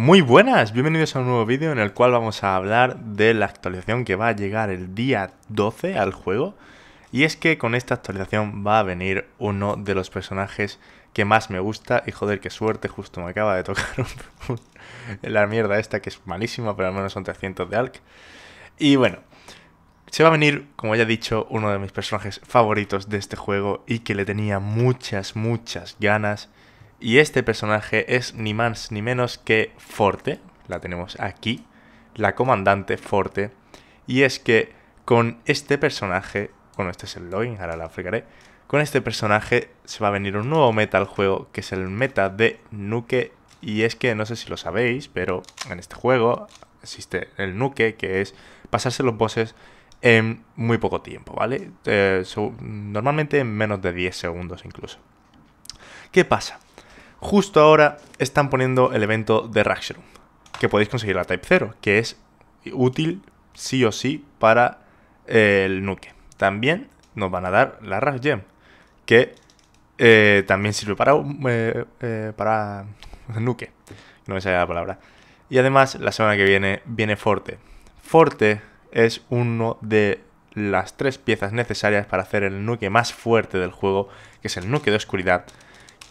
Muy buenas, bienvenidos a un nuevo vídeo en el cual vamos a hablar de la actualización que va a llegar el día 12 al juego. Y es que con esta actualización va a venir uno de los personajes que más me gusta. Y joder, qué suerte, justo me acaba de tocar la mierda esta que es malísima, pero al menos son 300 de ALK. Y bueno, se va a venir, como ya he dicho, uno de mis personajes favoritos de este juego y que le tenía muchas, muchas ganas y este personaje es ni más ni menos que Forte, la tenemos aquí, la comandante Forte. Y es que con este personaje, bueno, este es el login, ahora la aplicaré. Con este personaje se va a venir un nuevo meta al juego, que es el meta de Nuke. Y es que no sé si lo sabéis, pero en este juego existe el Nuke, que es pasarse los bosses en muy poco tiempo, ¿vale? Eh, normalmente en menos de 10 segundos incluso. ¿Qué pasa? justo ahora están poniendo el evento de Racksharum, que podéis conseguir la Type 0, que es útil sí o sí para eh, el Nuke. También nos van a dar la Rash Gem, que eh, también sirve para, eh, para Nuke, no me sale la palabra. Y además, la semana que viene viene Forte. Forte es uno de las tres piezas necesarias para hacer el nuque más fuerte del juego, que es el nuque de oscuridad,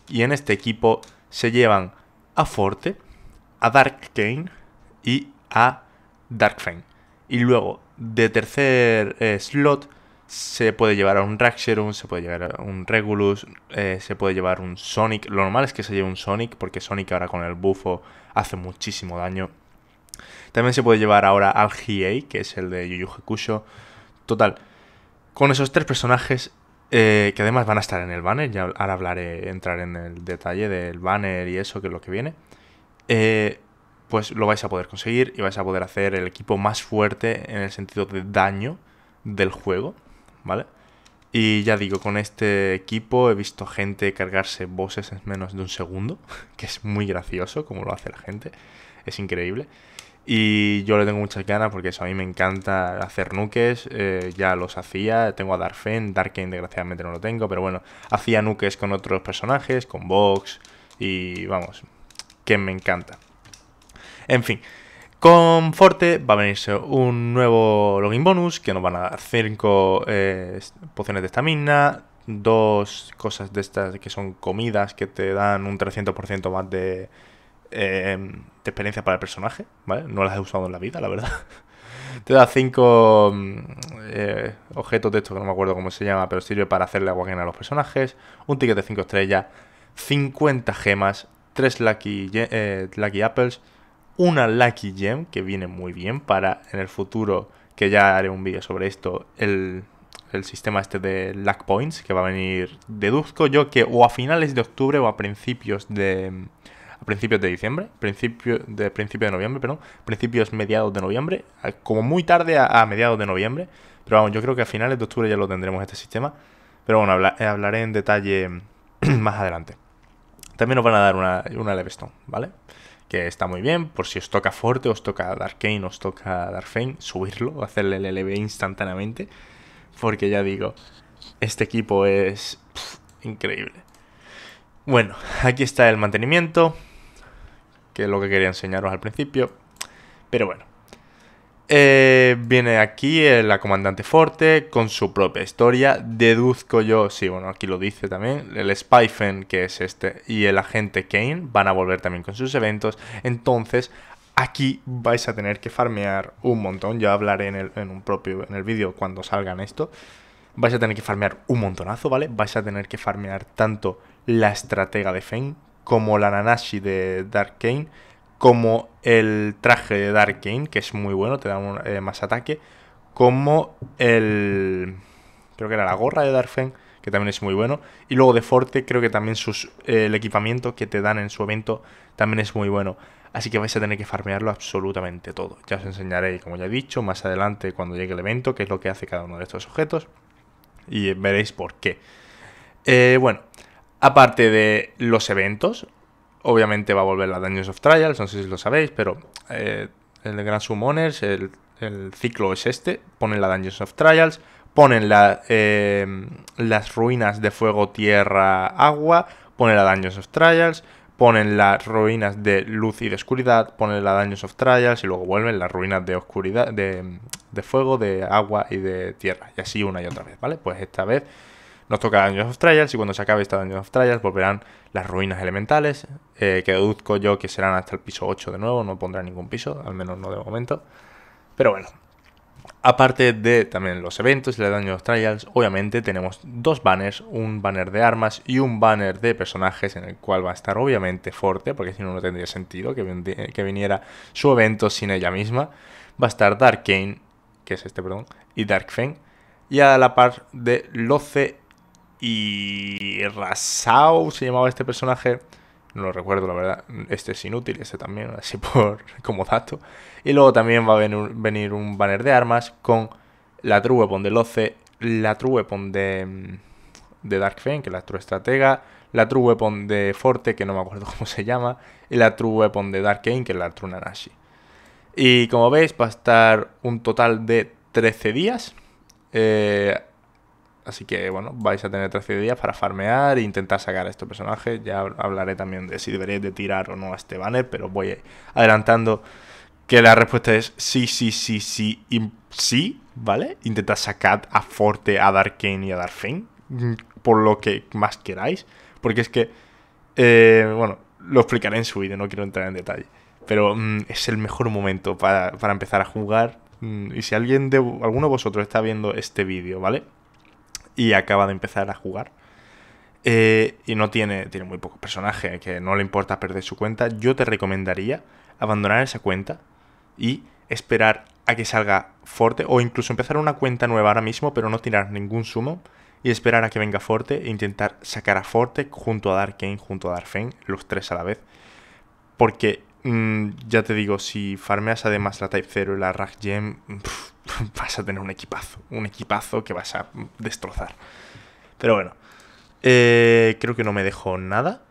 y en este equipo se llevan a Forte, a Dark Kane y a Dark Fang Y luego, de tercer eh, slot, se puede llevar a un un se puede llevar a un Regulus, eh, se puede llevar un Sonic. Lo normal es que se lleve un Sonic, porque Sonic ahora con el bufo hace muchísimo daño. También se puede llevar ahora al GA, que es el de Yu Yu Total, con esos tres personajes eh, que además van a estar en el banner, ya ahora hablaré, entrar en el detalle del banner y eso, que es lo que viene. Eh, pues lo vais a poder conseguir y vais a poder hacer el equipo más fuerte en el sentido de daño del juego, ¿vale? Y ya digo, con este equipo he visto gente cargarse bosses en menos de un segundo, que es muy gracioso como lo hace la gente, es increíble. Y yo le tengo muchas ganas porque eso, a mí me encanta hacer nuques, eh, ya los hacía, tengo a Darfen, Darken desgraciadamente no lo tengo, pero bueno, hacía nuques con otros personajes, con Vox y vamos, que me encanta. En fin, con Forte va a venirse un nuevo login bonus que nos van a dar 5 eh, pociones de estamina, dos cosas de estas que son comidas que te dan un 300% más de Em, de experiencia para el personaje, ¿vale? No las he usado en la vida, la verdad. Te da 5 mm, eh, objetos de esto que no me acuerdo cómo se llama, pero sirve para hacerle agua a los personajes. Un ticket de 5 estrellas, 50 gemas, 3 lucky, eh, lucky apples, una lucky gem que viene muy bien para en el futuro, que ya haré un vídeo sobre esto, el, el sistema este de luck points que va a venir, deduzco yo que o a finales de octubre o a principios de a principios de diciembre, principio de, principio de noviembre, perdón, principios mediados de noviembre, como muy tarde a, mediados de noviembre, pero vamos, yo creo que a finales de octubre ya lo tendremos este sistema, pero bueno, hablaré en detalle más adelante. También nos van a dar una, una Levestone, ¿vale? que está muy bien. Por si os toca fuerte, os toca Darkane, os toca Fane, subirlo, hacerle el LB instantáneamente. Porque ya digo, este equipo es increíble. Bueno, aquí está el mantenimiento, que es lo que quería enseñaros al principio. Pero bueno, eh, viene aquí la comandante Forte con su propia historia. Deduzco yo, sí, bueno, aquí lo dice también. El Spyfen, que es este, y el agente Kane van a volver también con sus eventos. Entonces, aquí vais a tener que farmear un montón. Yo hablaré en el, un propio en el vídeo cuando salgan esto. Vais a tener que farmear un montonazo, ¿vale? Vais a tener que farmear tanto la estratega de Feng, como la Nanashi de Dark Kane, como el traje de Dark Kane, que es muy bueno, te da eh, más ataque, como el... creo que era la gorra de Dark Kane, que también es muy bueno, y luego de Forte creo que también sus, eh, el equipamiento que te dan en su evento también es muy bueno. Así que vais a tener que farmearlo absolutamente todo. Ya os enseñaré, como ya he dicho, más adelante cuando llegue el evento, qué es lo que hace cada uno de estos objetos. Y veréis por qué. Eh, bueno, Aparte de los eventos, obviamente va a volver la Dungeons of Trials, no sé si lo sabéis, pero eh, el Grand Summoners, el, ciclo es este, ponen la Dungeons of Trials, ponen la, eh, las ruinas de fuego, tierra, agua, ponen la Dungeons of Trials, ponen las ruinas de luz y de oscuridad, ponen la Dungeons of Trials y luego vuelven las ruinas de oscuridad, de, de fuego, de agua y de tierra, y así una y otra vez, ¿vale? Pues esta vez nos toca Dungeons of Trials y cuando se acabe esta Dungeons of Trials volverán las ruinas elementales, eh, que deduzco yo que serán hasta el piso 8 de nuevo, no pondrá ningún piso, al menos no de momento. Pero bueno, aparte de también los eventos y la Dungeons of Trials, obviamente tenemos dos banners, un banner de armas y un banner de personajes en el cual va a estar obviamente fuerte porque si no, no tendría sentido que, que viniera su evento sin ella misma. Va a estar Dark Kane, que es este, perdón, y Dark feng y a la par de Loce y Rasao se llamaba este personaje. No lo recuerdo, la verdad. Este es inútil, este también, así por como dato. Y luego también va a venir, un banner de armas con la True Weapon De Loce la True Weapon de, mm, de Dark Fane, que la True Estratega, la True Weapon de Forte, que no me acuerdo cómo se llama, y la True Weapon de Dark Kane, que es la True Nanashi. Y como veis, va a estar un total de 13 días. Eh, Así que bueno, vais a tener 13 días para farmear e intentar sacar a estos personajes. Ya hablaré también de si deberéis de tirar o no a este banner, pero voy adelantando que la respuesta es sí, sí, sí, sí, sí, ¿vale? Intentad sacar a Forte, a Kane y a Fane, mm, por lo que más queráis, porque es que, eh, bueno, lo explicaré en su vídeo, no quiero entrar en detalle, pero mm, es el mejor momento para, empezar a jugar. Mm, y si alguien de alguno de vosotros está viendo este vídeo, ¿vale? y acaba de empezar a jugar. Eh, y no tiene, tiene muy poco personaje, que no le importa perder su cuenta. Yo te recomendaría abandonar esa cuenta y esperar a que salga fuerte o incluso empezar una cuenta nueva ahora mismo, pero no tirar ningún sumo y esperar a que venga fuerte e intentar sacar a fuerte junto a Dark Kane, junto a Dark los tres a la vez. Porque Mm, ya te digo, si farmeas además la Type 0 y la Rag Gem, vas a tener un equipazo. Un equipazo que vas a destrozar. Pero bueno, eh, creo que no me dejo nada.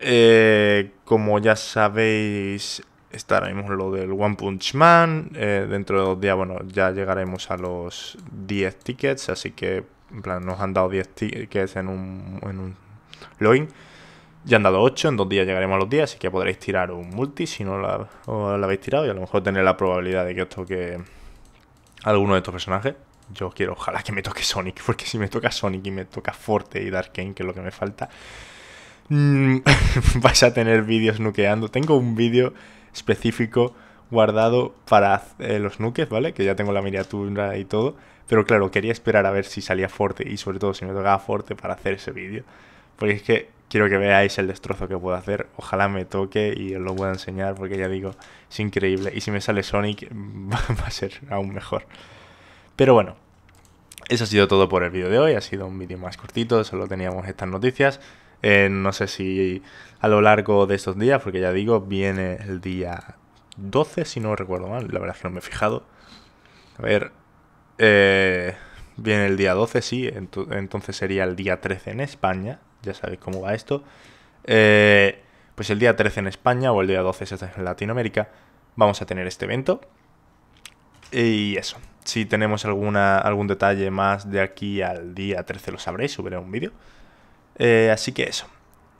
Eh, como ya sabéis, estaremos lo del One Punch Man. Eh, dentro de dos días, bueno, ya llegaremos a los 10 tickets. Así que, en plan, nos han dado 10 tickets en un, en un login. Ya han dado 8, en 2 días llegaremos a los 10, así que podréis tirar un multi si no la, habéis tirado y a lo mejor tener la probabilidad de que os toque alguno de estos personajes. Yo quiero, ojalá que me toque Sonic, porque si me toca Sonic y me toca Forte y Dark Kane, que es lo que me falta, mm, vais a tener vídeos nukeando Tengo un vídeo específico guardado para eh, los nuques, ¿vale? Que ya tengo la miniatura y todo. Pero claro, quería esperar a ver si salía Forte y sobre todo si me tocaba Forte para hacer ese vídeo. Porque es que quiero que veáis el destrozo que puedo hacer. Ojalá me toque y os lo pueda enseñar porque ya digo, es increíble. Y si me sale Sonic va a ser aún mejor. Pero bueno, eso ha sido todo por el vídeo de hoy. Ha sido un vídeo más cortito, solo teníamos estas noticias. Eh, no sé si a lo largo de estos días, porque ya digo, viene el día 12, si no recuerdo mal. La verdad es que no me he fijado. A ver, eh, viene el día 12, sí. entonces sería el día 13 en España ya sabéis cómo va esto, eh, pues el día 13 en España o el día 12 en Latinoamérica, vamos a tener este evento. Y eso, si tenemos alguna, algún detalle más de aquí al día 13 lo sabréis, subiré un vídeo. Eh, así que eso.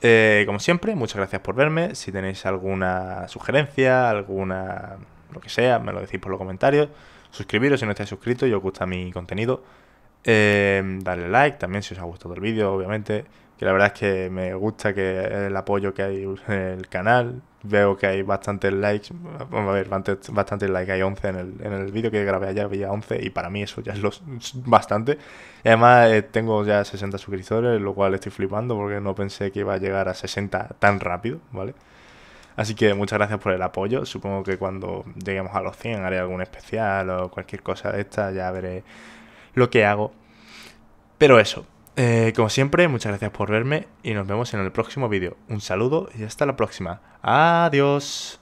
Eh, como siempre, muchas gracias por verme. Si tenéis alguna sugerencia, alguna lo que sea, me lo decís por los comentarios. Suscribiros si no estáis suscritos y os gusta mi contenido. Eh, darle like también si os ha gustado el vídeo, obviamente. Que la verdad es que me gusta que el apoyo que hay en el canal. Veo que hay bastantes likes. Vamos a ver, bastantes likes. Hay 11 en el, vídeo que grabé allá, había 11. Y para mí eso ya es bastante. Y además, eh, tengo ya 60 suscriptores, lo cual estoy flipando porque no pensé que iba a llegar a 60 tan rápido, ¿vale? Así que muchas gracias por el apoyo. Supongo que cuando lleguemos a los 100 haré algún especial o cualquier cosa de esta. Ya veré lo que hago. Pero eso, eh, como siempre, muchas gracias por verme y nos vemos en el próximo vídeo. Un saludo y hasta la próxima. Adiós.